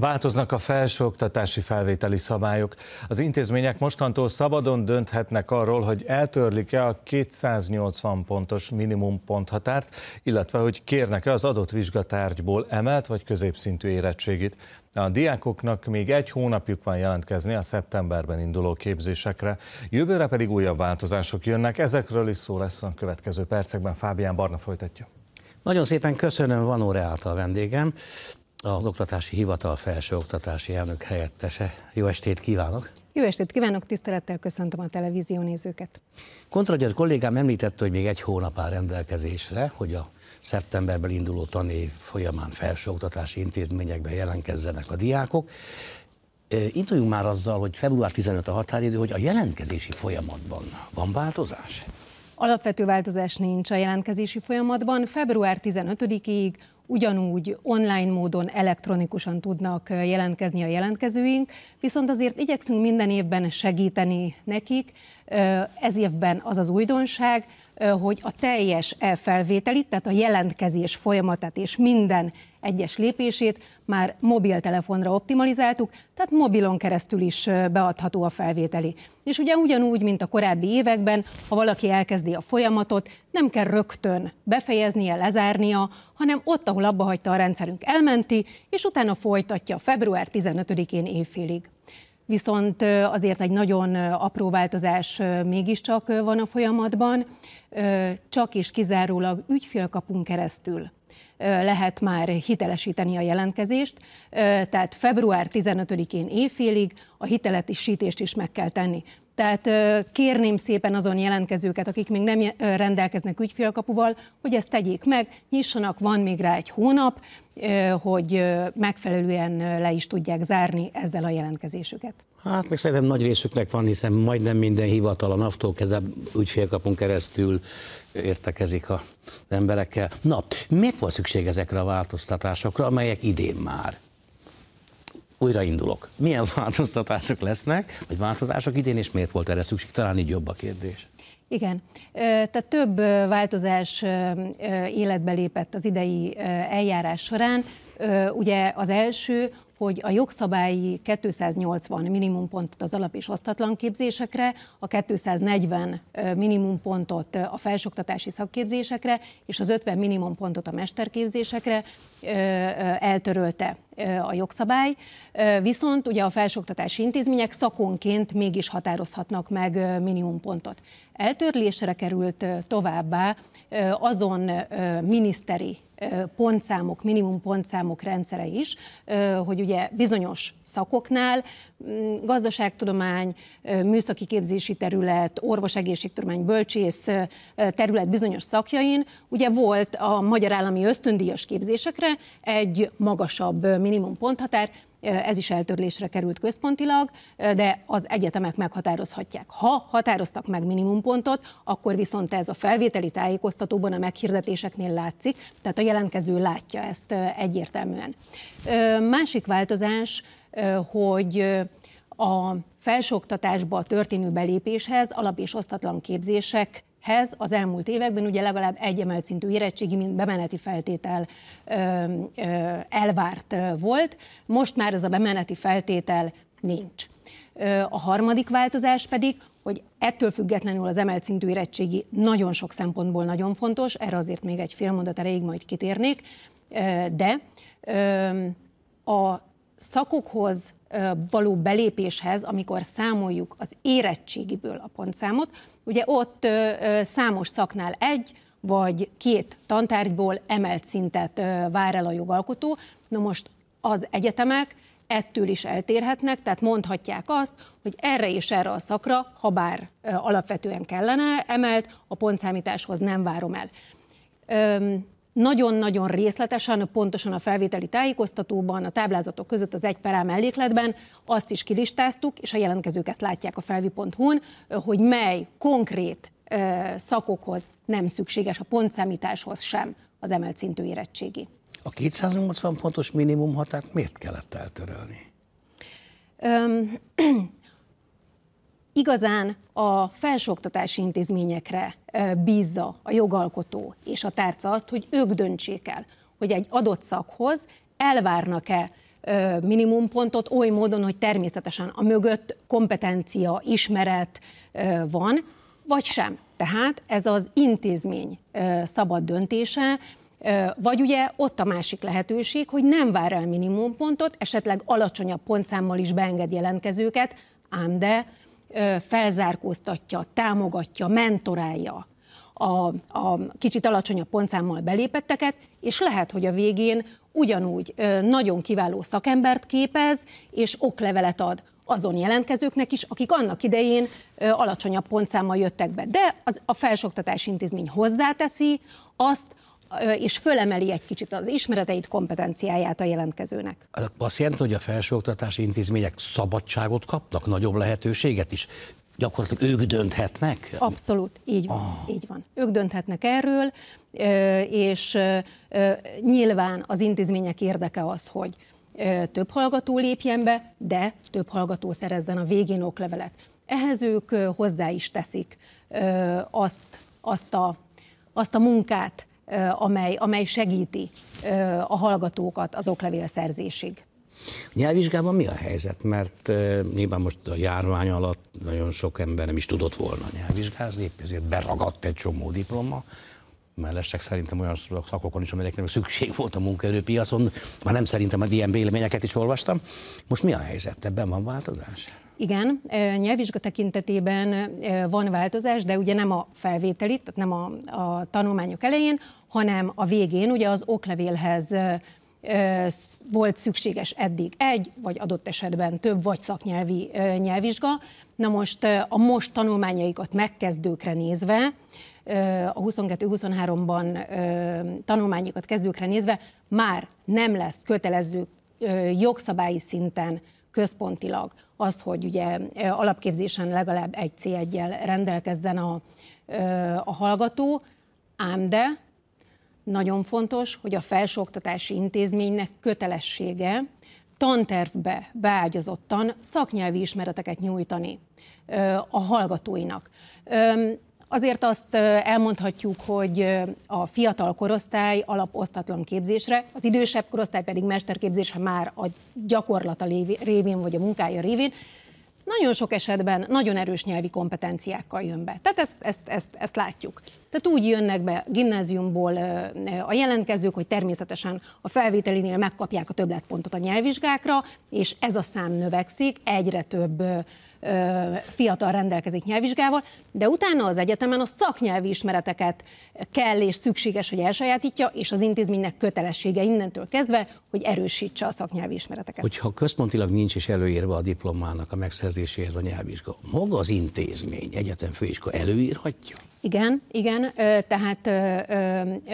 Változnak a felsőoktatási felvételi szabályok. Az intézmények mostantól szabadon dönthetnek arról, hogy eltörlik-e a 280 pontos minimum ponthatárt, illetve hogy kérnek-e az adott vizsgatárgyból emelt vagy középszintű érettségit. A diákoknak még egy hónapjuk van jelentkezni a szeptemberben induló képzésekre. Jövőre pedig újabb változások jönnek, ezekről is szó lesz a következő percekben. Fábián Barna folytatja. Nagyon szépen köszönöm Vanó Reáta a vendégem az Oktatási Hivatal felsőoktatási elnök helyettese. Jó estét kívánok! Jó estét kívánok, tisztelettel köszöntöm a televízió nézőket. Kontragyar kollégám említette, hogy még egy hónap áll rendelkezésre, hogy a szeptemberben induló tanév folyamán felsőoktatási intézményekben jelentkezzenek a diákok. Induljunk már azzal, hogy február 15 a határidő, hogy a jelentkezési folyamatban van változás? Alapvető változás nincs a jelentkezési folyamatban. Február 15-ig ugyanúgy online módon, elektronikusan tudnak jelentkezni a jelentkezőink, viszont azért igyekszünk minden évben segíteni nekik. Ez évben az az újdonság, hogy a teljes felvételit tehát a jelentkezés folyamatát és minden egyes lépését már mobiltelefonra optimalizáltuk, tehát mobilon keresztül is beadható a felvételi. És ugye ugyanúgy, mint a korábbi években, ha valaki elkezdi a folyamatot, nem kell rögtön befejeznie, lezárnia, hanem ott, ahol abba hagyta a rendszerünk, elmenti, és utána folytatja február 15-én évfélig viszont azért egy nagyon apró változás mégiscsak van a folyamatban, csak és kizárólag ügyfélkapunk keresztül lehet már hitelesíteni a jelentkezést, tehát február 15-én éjfélig a hitelesítést is meg kell tenni. Tehát kérném szépen azon jelentkezőket, akik még nem rendelkeznek ügyfélkapuval, hogy ezt tegyék meg, nyissanak, van még rá egy hónap, hogy megfelelően le is tudják zárni ezzel a jelentkezésüket. Hát még szerintem nagy részüknek van, hiszen majdnem minden hivatal a NAV-tól kezdve ügyfélkapon keresztül értekezik az emberekkel. Na, miért volt szükség ezekre a változtatásokra, amelyek idén már újraindulok. Milyen változtatások lesznek, vagy változások idén, és miért volt erre szükség? Talán így jobb a kérdés. Igen, tehát több változás életbe lépett az idei eljárás során. Ugye az első, hogy a jogszabályi 280 minimumpontot az alap és osztatlan képzésekre, a 240 minimumpontot a felsoktatási szakképzésekre, és az 50 minimumpontot a mesterképzésekre eltörölte a jogszabály, viszont ugye a felsoktatási intézmények szakonként mégis határozhatnak meg minimumpontot. Eltörlésre került továbbá azon miniszteri pontszámok, minimum pontszámok rendszere is, hogy ugye bizonyos szakoknál gazdaságtudomány, műszaki képzési terület, orvos egészségtudomány, bölcsész terület bizonyos szakjain, ugye volt a Magyar Állami Ösztöndíjas képzésekre egy magasabb minimum ponthatár, ez is eltörlésre került központilag, de az egyetemek meghatározhatják. Ha határoztak meg minimumpontot, akkor viszont ez a felvételi tájékoztatóban a meghirdetéseknél látszik, tehát a jelentkező látja ezt egyértelműen. Másik változás, hogy a felsőoktatásba történő belépéshez alap és osztatlan képzések hez az elmúlt években ugye legalább egy emelt szintű érettségi, mint bemeneti feltétel ö, ö, elvárt volt, most már ez a bemeneti feltétel nincs. A harmadik változás pedig, hogy ettől függetlenül az emelt szintű érettségi nagyon sok szempontból nagyon fontos, erre azért még egy fél mondat erejéig majd kitérnék, de a szakokhoz való belépéshez, amikor számoljuk az érettségiből a pontszámot, ugye ott számos szaknál egy, vagy két tantárgyból emelt szintet vár el a jogalkotó. Na most az egyetemek ettől is eltérhetnek, tehát mondhatják azt, hogy erre és erre a szakra, ha bár alapvetően kellene emelt, a pontszámításhoz nem várom el nagyon-nagyon részletesen, pontosan a felvételi tájékoztatóban, a táblázatok között az egy perá mellékletben azt is kilistáztuk, és a jelentkezők ezt látják a felvi.hu-n, hogy mely konkrét szakokhoz nem szükséges, a pontszámításhoz sem az emelt szintű érettségi. A 280 pontos minimum határt miért kellett eltörölni? igazán a felsőoktatási intézményekre bízza a jogalkotó és a tárca azt, hogy ők döntsék el, hogy egy adott szakhoz elvárnak-e minimumpontot oly módon, hogy természetesen a mögött kompetencia, ismeret van, vagy sem. Tehát ez az intézmény szabad döntése, vagy ugye ott a másik lehetőség, hogy nem vár el minimumpontot, esetleg alacsonyabb pontszámmal is beenged jelentkezőket, ám de felzárkóztatja, támogatja, mentorálja a, a kicsit alacsonyabb pontszámmal belépetteket, és lehet, hogy a végén ugyanúgy nagyon kiváló szakembert képez, és oklevelet ad azon jelentkezőknek is, akik annak idején alacsonyabb pontszámmal jöttek be. De az, a felsoktatási intézmény hozzáteszi azt, és fölemeli egy kicsit az ismereteit, kompetenciáját a jelentkezőnek. azt jelenti, hogy a felsőoktatási intézmények szabadságot kapnak, nagyobb lehetőséget is. Gyakorlatilag ők dönthetnek? Abszolút, így van. Ah. Így van. Ők dönthetnek erről, és nyilván az intézmények érdeke az, hogy több hallgató lépjen be, de több hallgató szerezzen a végén oklevelet. Ehhez ők hozzá is teszik azt, azt, a, azt a munkát, amely, amely segíti a hallgatókat az oklevél szerzésig. A nyelvvizsgában mi a helyzet? Mert nyilván most a járvány alatt nagyon sok ember nem is tudott volna nyelvvizsgázni, ezért beragadt egy csomó diploma, mellesek szerintem olyan szakokon is, amelyeknek szükség volt a munkaerőpiacon, már nem szerintem, mert ilyen véleményeket is olvastam. Most mi a helyzet? Ebben van változás? Igen, nyelvvizsga tekintetében van változás, de ugye nem a felvételi, tehát nem a, a tanulmányok elején, hanem a végén, ugye az oklevélhez volt szükséges eddig egy, vagy adott esetben több, vagy szaknyelvi nyelvvizsga. Na most a most tanulmányaikat megkezdőkre nézve, a 22-23-ban tanulmányokat kezdőkre nézve már nem lesz kötelező jogszabályi szinten központilag azt, hogy ugye alapképzésen legalább egy C1-jel rendelkezzen a, a hallgató, ám de nagyon fontos, hogy a felsőoktatási intézménynek kötelessége tantervbe beágyazottan szaknyelvi ismereteket nyújtani a hallgatóinak. Azért azt elmondhatjuk, hogy a fiatal korosztály alaposztatlan képzésre, az idősebb korosztály pedig mesterképzésre már a gyakorlata révén vagy a munkája révén, nagyon sok esetben nagyon erős nyelvi kompetenciákkal jön be. Tehát ezt, ezt, ezt, ezt látjuk. Tehát úgy jönnek be gimnáziumból a jelentkezők, hogy természetesen a felvételinél megkapják a többletpontot a nyelvvizsgákra, és ez a szám növekszik, egyre több fiatal rendelkezik nyelvvizsgával, de utána az egyetemen a szaknyelvi ismereteket kell és szükséges, hogy elsajátítja, és az intézménynek kötelessége innentől kezdve, hogy erősítse a szaknyelvi ismereteket. Hogyha központilag nincs is előírva a diplomának a megszerzéséhez a nyelvvizsga, maga az intézmény, egyetem főiskola előírhatja? Igen, igen, tehát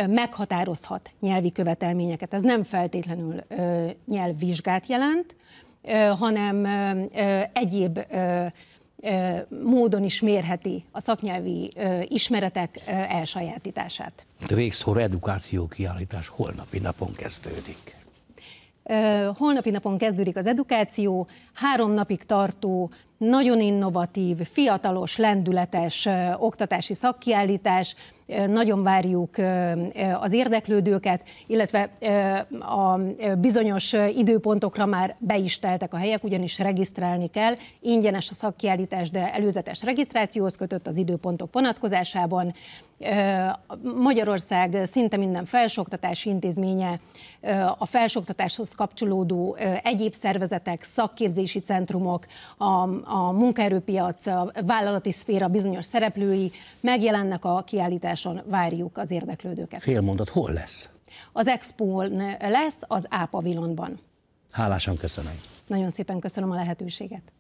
meghatározhat nyelvi követelményeket. Ez nem feltétlenül nyelvvizsgát jelent, hanem egyéb módon is mérheti a szaknyelvi ismeretek elsajátítását. De végszór edukáció kiállítás holnapi napon kezdődik. Holnapi napon kezdődik az edukáció, három napig tartó nagyon innovatív, fiatalos, lendületes oktatási szakkiállítás, nagyon várjuk az érdeklődőket, illetve a bizonyos időpontokra már be is teltek a helyek, ugyanis regisztrálni kell. Ingyenes a szakkiállítás, de előzetes regisztrációhoz kötött az időpontok vonatkozásában. Magyarország szinte minden felsőoktatási intézménye, a felsőoktatáshoz kapcsolódó egyéb szervezetek, szakképzési centrumok, a, a munkaerőpiac, a vállalati szféra bizonyos szereplői megjelennek a kiállításon, várjuk az érdeklődőket. Fél mondat, hol lesz? Az expo lesz az Ápavilonban. Hálásan köszönöm. Nagyon szépen köszönöm a lehetőséget.